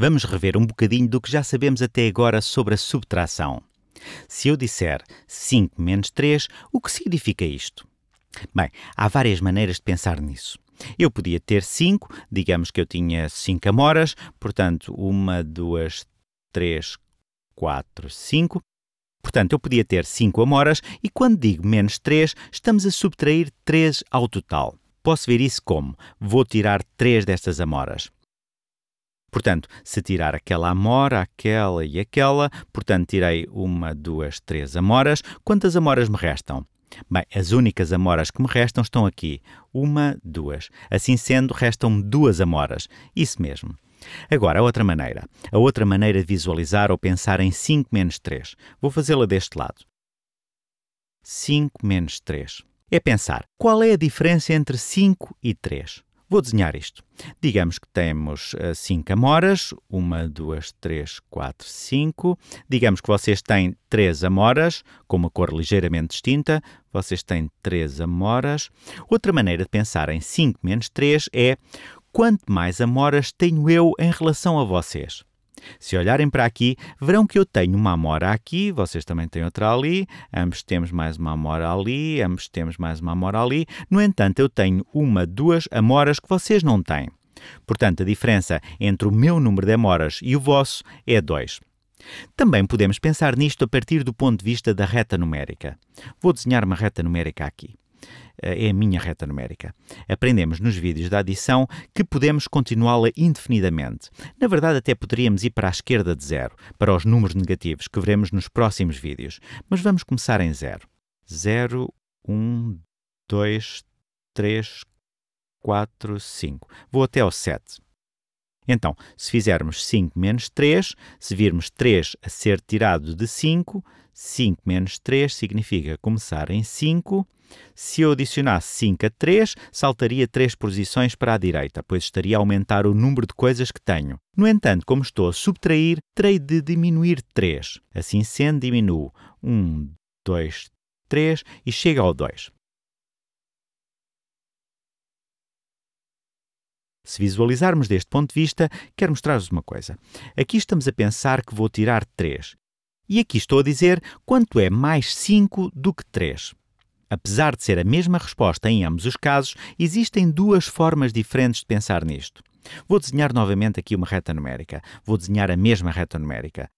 Vamos rever um bocadinho do que já sabemos até agora sobre a subtração. Se eu disser 5 menos 3, o que significa isto? Bem, há várias maneiras de pensar nisso. Eu podia ter 5, digamos que eu tinha 5 amoras, portanto, 1, 2, 3, 4, 5. Portanto, eu podia ter 5 amoras e quando digo menos 3, estamos a subtrair 3 ao total. Posso ver isso como? Vou tirar 3 destas amoras. Portanto, se tirar aquela amora, aquela e aquela, portanto, tirei uma, duas, três amoras. Quantas amoras me restam? Bem, as únicas amoras que me restam estão aqui. Uma, duas. Assim sendo, restam-me duas amoras. Isso mesmo. Agora, a outra maneira. A outra maneira de visualizar ou pensar em 5 menos 3. Vou fazê-la deste lado. 5 menos 3. É pensar qual é a diferença entre 5 e 3. Vou desenhar isto. Digamos que temos 5 eh, amoras, 1, 2, 3, 4, 5. Digamos que vocês têm 3 amoras, com uma cor ligeiramente distinta. Vocês têm 3 amoras. Outra maneira de pensar em 5 menos 3 é quanto mais amoras tenho eu em relação a vocês. Se olharem para aqui, verão que eu tenho uma amora aqui, vocês também têm outra ali, ambos temos mais uma amora ali, ambos temos mais uma amora ali. No entanto, eu tenho uma, duas amoras que vocês não têm. Portanto, a diferença entre o meu número de amoras e o vosso é 2. Também podemos pensar nisto a partir do ponto de vista da reta numérica. Vou desenhar uma reta numérica aqui. Eh, é a minha reta numérica. Aprendemos nos vídeos da adição que podemos continuá-la indefinidamente. Na verdade, até poderíamos ir para a esquerda de zero, para os números negativos que veremos nos próximos vídeos, mas vamos começar em zero. 0, 1, 2, 3, 4, 5. Vou até ao 7. Então, se fizermos 5 menos 3, se virmos 3 a ser tirado de 5, 5 menos 3 significa começar em 5. Se eu adicionasse 5 a 3, saltaria 3 posições para a direita, pois estaria a aumentar o número de coisas que tenho. No entanto, como estou a subtrair, terei de diminuir 3. Assim sendo, diminuo 1, 2, 3 e chego ao 2. Se visualizarmos deste ponto de vista, quero mostrar-vos uma coisa. Aqui estamos a pensar que vou tirar 3. E aqui estou a dizer quanto é mais 5 do que 3. Apesar de ser a mesma resposta em ambos os casos, existem duas formas diferentes de pensar nisto. Vou desenhar novamente aqui uma reta numérica. Vou desenhar a mesma reta numérica.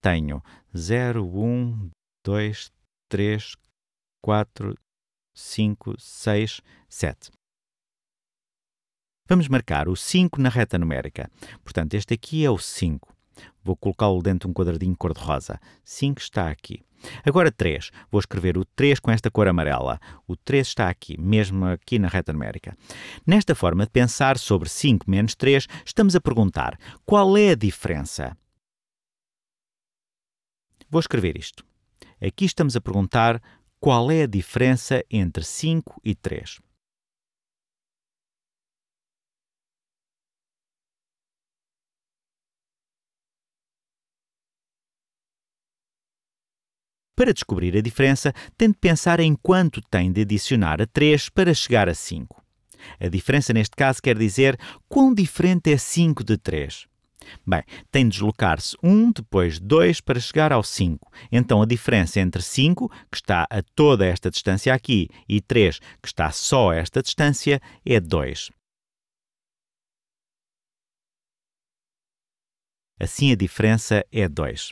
Tenho 0, 1, 2, 3, 4, 5, 6, 7. Vamos marcar o 5 na reta numérica. Portanto, este aqui é o 5. Vou colocá-lo dentro de um quadradinho cor-de-rosa. 5 está aqui. Agora 3. Vou escrever o 3 com esta cor amarela. O 3 está aqui, mesmo aqui na reta numérica. Nesta forma de pensar sobre 5 menos 3, estamos a perguntar qual é a diferença? Vou escrever isto. Aqui estamos a perguntar qual é a diferença entre 5 e 3. Para descobrir a diferença, tem de pensar em quanto tem de adicionar a 3 para chegar a 5. A diferença neste caso quer dizer quão diferente é 5 de 3. Bem, tem de deslocar-se 1, depois 2 para chegar ao 5. Então a diferença entre 5, que está a toda esta distância aqui, e 3, que está só a esta distância, é 2. Assim a diferença é 2.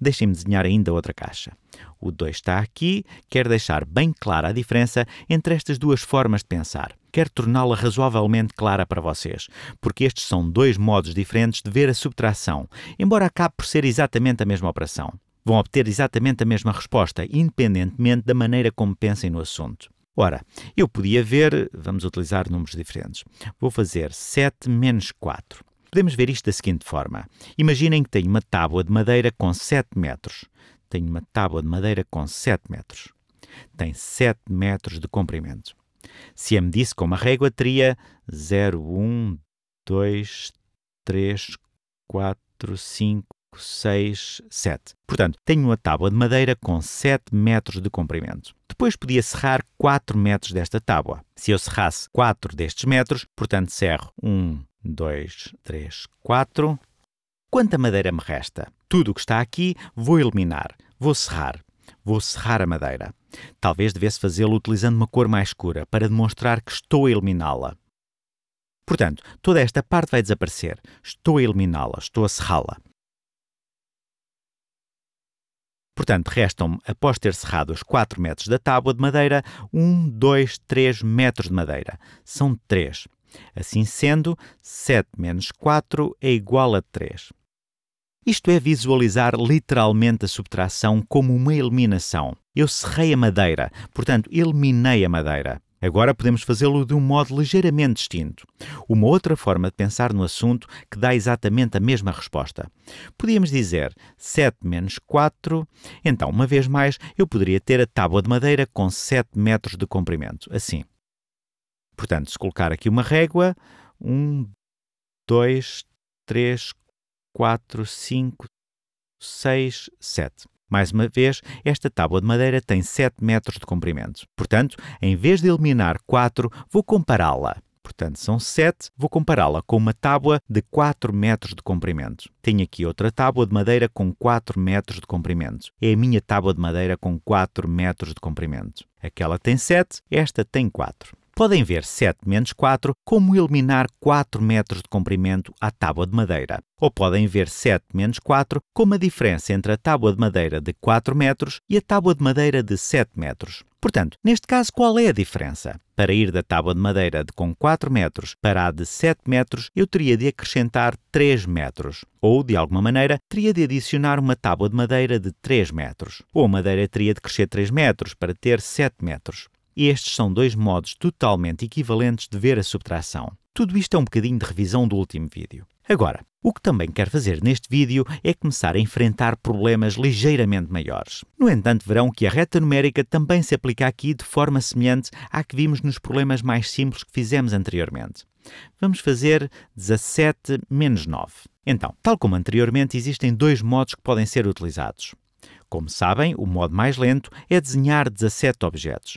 Deixem-me desenhar ainda outra caixa. O 2 está aqui, quer deixar bem clara a diferença entre estas duas formas de pensar. Quero torná-la razoavelmente clara para vocês, porque estes são dois modos diferentes de ver a subtração, embora acabe por ser exatamente a mesma operação. Vão obter exatamente a mesma resposta, independentemente da maneira como pensem no assunto. Ora, eu podia ver, vamos utilizar números diferentes. Vou fazer 7 menos 4. Podemos ver isto da seguinte forma. Imaginem que tenho uma tábua de madeira com 7 metros. Tenho uma tábua de madeira com 7 metros. Tem 7 metros de comprimento. Se a medisse com uma régua, teria 0, 1, 2, 3, 4, 5, 6, 7. Portanto, tenho uma tábua de madeira com 7 metros de comprimento. Depois podia serrar 4 metros desta tábua. Se eu serrasse 4 destes metros, portanto, serro 1, 2, 3, 4. Quanta madeira me resta? Tudo o que está aqui vou eliminar, vou serrar. Vou serrar a madeira. Talvez devesse fazê-lo utilizando uma cor mais escura, para demonstrar que estou a eliminá-la. Portanto, toda esta parte vai desaparecer. Estou a eliminá-la, estou a serrá-la. Portanto, restam-me, após ter serrado os 4 metros da tábua de madeira, 1, 2, 3 metros de madeira. São 3. Assim sendo, 7 menos 4 é igual a 3. Isto é visualizar literalmente a subtração como uma eliminação. Eu serrei a madeira, portanto, eliminei a madeira. Agora podemos fazê-lo de um modo ligeiramente distinto. Uma outra forma de pensar no assunto que dá exatamente a mesma resposta. Podíamos dizer 7 menos 4. Então, uma vez mais, eu poderia ter a tábua de madeira com 7 metros de comprimento. Assim. Portanto, se colocar aqui uma régua, 1, 2, 3, 4, 5, 6, 7. Mais uma vez, esta tábua de madeira tem 7 metros de comprimento. Portanto, em vez de eliminar 4, vou compará-la. Portanto, são 7, vou compará-la com uma tábua de 4 metros de comprimento. Tenho aqui outra tábua de madeira com 4 metros de comprimento. É a minha tábua de madeira com 4 metros de comprimento. Aquela tem 7, esta tem 4 podem ver 7 menos 4 como eliminar 4 metros de comprimento à tábua de madeira. Ou podem ver 7 menos 4 como a diferença entre a tábua de madeira de 4 metros e a tábua de madeira de 7 metros. Portanto, neste caso, qual é a diferença? Para ir da tábua de madeira de com 4 metros para a de 7 metros, eu teria de acrescentar 3 metros. Ou, de alguma maneira, teria de adicionar uma tábua de madeira de 3 metros. Ou a madeira teria de crescer 3 metros para ter 7 metros estes são dois modos totalmente equivalentes de ver a subtração. Tudo isto é um bocadinho de revisão do último vídeo. Agora, o que também quero fazer neste vídeo é começar a enfrentar problemas ligeiramente maiores. No entanto, verão que a reta numérica também se aplica aqui de forma semelhante à que vimos nos problemas mais simples que fizemos anteriormente. Vamos fazer 17 menos 9. Então, tal como anteriormente, existem dois modos que podem ser utilizados. Como sabem, o modo mais lento é desenhar 17 objetos,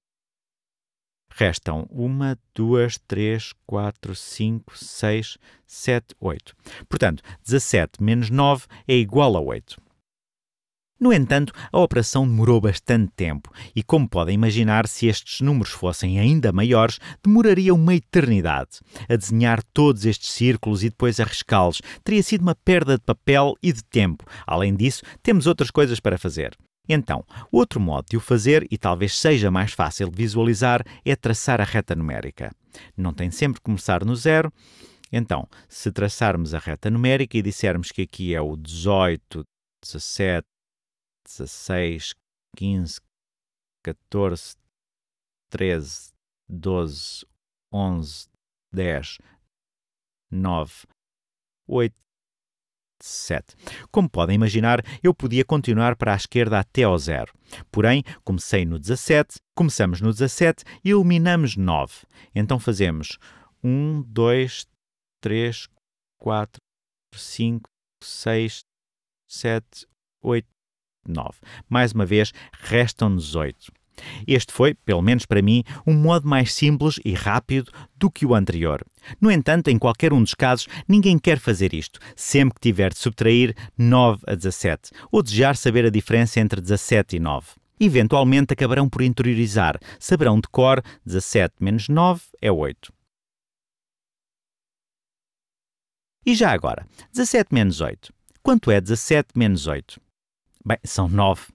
Restam 1, 2, 3, 4, 5, 6, 7, 8. Portanto, 17 menos 9 é igual a 8. No entanto, a operação demorou bastante tempo e, como podem imaginar, se estes números fossem ainda maiores, demoraria uma eternidade. A desenhar todos estes círculos e depois a riscá-los teria sido uma perda de papel e de tempo. Além disso, temos outras coisas para fazer. Então, outro modo de o fazer, e talvez seja mais fácil de visualizar, é traçar a reta numérica. Não tem sempre que começar no zero. Então, se traçarmos a reta numérica e dissermos que aqui é o 18, 17, 16, 15, 14, 13, 12, 11, 10, 9, 8, 777. Como podem imaginar, eu podia continuar para a esquerda até ao zero. Porém, comecei no 17, começamos no 17 e eliminamos 9. Então fazemos 1, 2, 3, 4, 5, 6, 7, 8, 9. Mais uma vez, restam-nos 8. Este foi, pelo menos para mim, um modo mais simples e rápido do que o anterior. No entanto, em qualquer um dos casos, ninguém quer fazer isto, sempre que tiver de subtrair 9 a 17, ou desejar saber a diferença entre 17 e 9. Eventualmente acabarão por interiorizar, saberão de cor 17 menos 9 é 8. E já agora, 17 menos 8. Quanto é 17 menos 8? Bem, são 9.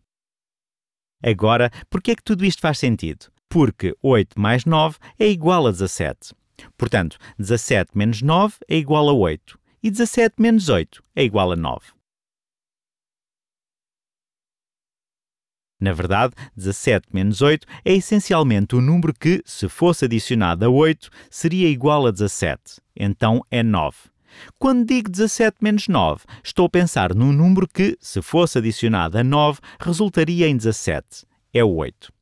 Agora, por que é que tudo isto faz sentido? Porque 8 mais 9 é igual a 17. Portanto, 17 menos 9 é igual a 8 e 17 menos 8 é igual a 9. Na verdade, 17 menos 8 é essencialmente o número que, se fosse adicionado a 8, seria igual a 17, então é 9. Quando digo 17 menos 9, estou a pensar num número que, se fosse adicionado a 9, resultaria em 17. É o 8.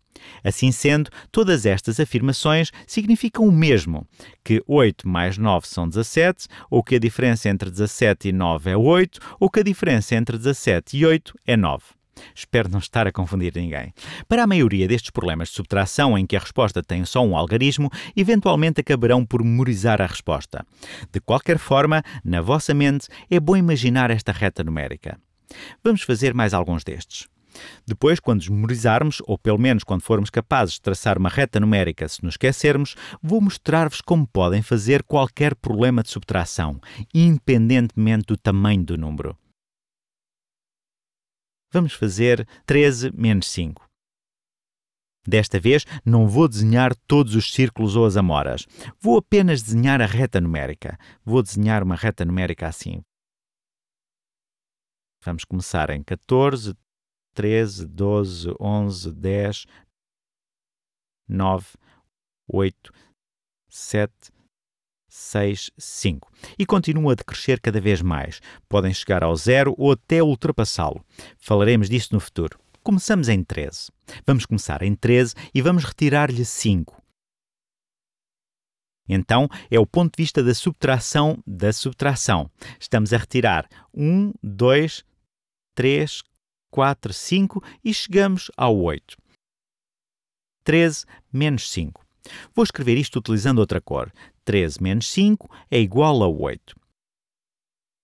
Assim sendo, todas estas afirmações significam o mesmo: que 8 mais 9 são 17, ou que a diferença entre 17 e 9 é 8, ou que a diferença entre 17 e 8 é 9. Espero não estar a confundir ninguém. Para a maioria destes problemas de subtração em que a resposta tem só um algarismo, eventualmente acabarão por memorizar a resposta. De qualquer forma, na vossa mente é bom imaginar esta reta numérica. Vamos fazer mais alguns destes. Depois, quando os memorizarmos, ou pelo menos quando formos capazes de traçar uma reta numérica se nos esquecermos, vou mostrar-vos como podem fazer qualquer problema de subtração, independentemente do tamanho do número. Vamos fazer 13 menos 5. Desta vez, não vou desenhar todos os círculos ou as amoras. Vou apenas desenhar a reta numérica. Vou desenhar uma reta numérica assim. Vamos começar em 14, 13, 12, 11, 10, 9, 8, 7, 0,65. E continua a decrescer cada vez mais. Podem chegar ao zero ou até ultrapassá-lo. Falaremos disso no futuro. Começamos em 13. Vamos começar em 13 e vamos retirar-lhe 5. Então, é o ponto de vista da subtração da subtração. Estamos a retirar 1, 2, 3, 4, 5 e chegamos ao 8. 13 menos 5. Vou escrever isto utilizando outra cor. 13 menos 5 é igual a 8.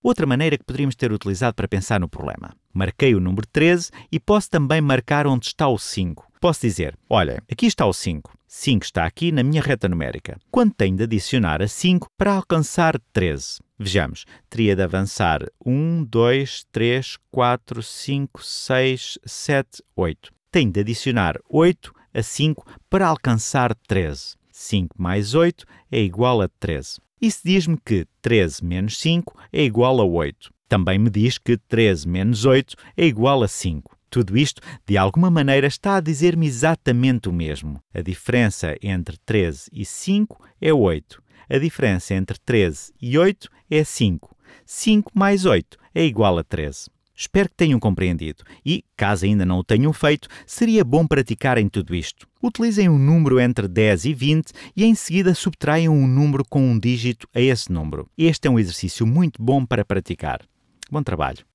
Outra maneira que poderíamos ter utilizado para pensar no problema. Marquei o número 13 e posso também marcar onde está o 5. Posso dizer, olha, aqui está o 5. 5 está aqui na minha reta numérica. Quanto tenho de adicionar a 5 para alcançar 13? Vejamos, teria de avançar 1, 2, 3, 4, 5, 6, 7, 8. Tenho de adicionar 8 a 5 para alcançar 13. 5 mais 8 é igual a 13. Isso diz-me que 13 menos 5 é igual a 8. Também me diz que 13 menos 8 é igual a 5. Tudo isto, de alguma maneira, está a dizer-me exatamente o mesmo. A diferença entre 13 e 5 é 8. A diferença entre 13 e 8 é 5. 5 mais 8 é igual a 13. Espero que tenham compreendido e, caso ainda não o tenham feito, seria bom praticarem tudo isto. Utilizem um número entre 10 e 20 e em seguida subtraiam um número com um dígito a esse número. Este é um exercício muito bom para praticar. Bom trabalho!